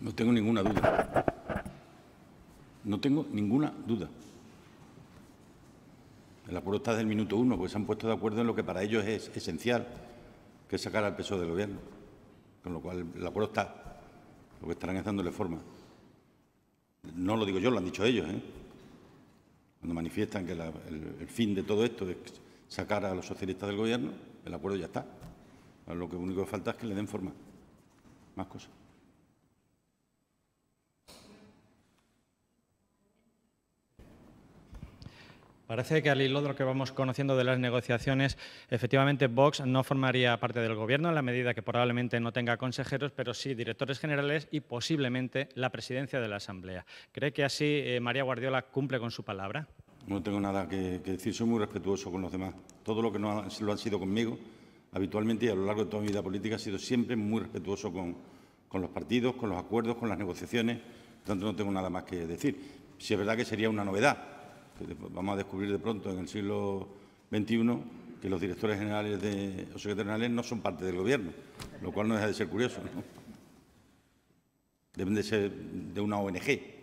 No tengo ninguna duda. No tengo ninguna duda. El acuerdo está desde el minuto uno, porque se han puesto de acuerdo en lo que para ellos es esencial, que es sacar al peso del Gobierno. Con lo cual, el acuerdo está. Lo que estarán es dándole forma. No lo digo yo, lo han dicho ellos. ¿eh? Cuando manifiestan que el, fin de todo esto es sacar a los socialistas del Gobierno, el acuerdo ya está. lo que único que falta es que le den forma. Más cosas. Parece que al hilo de lo que vamos conociendo de las negociaciones, efectivamente Vox no formaría parte del Gobierno en la medida que probablemente no tenga consejeros, pero sí directores generales y posiblemente la presidencia de la Asamblea. ¿Cree que así eh, María Guardiola cumple con su palabra? No tengo nada que, decir, soy muy respetuoso con los demás. Todo lo que no lo han sido conmigo, habitualmente y a lo largo de toda mi vida política, ha sido siempre muy respetuoso con, con los partidos, con los acuerdos, con las negociaciones, por tanto no tengo nada más que decir. Si es verdad que sería una novedad vamos a descubrir de pronto en el siglo XXI que los directores generales de, o secretarios generales no son parte del Gobierno, lo cual no deja de ser curioso. Deben de ser de una ONG,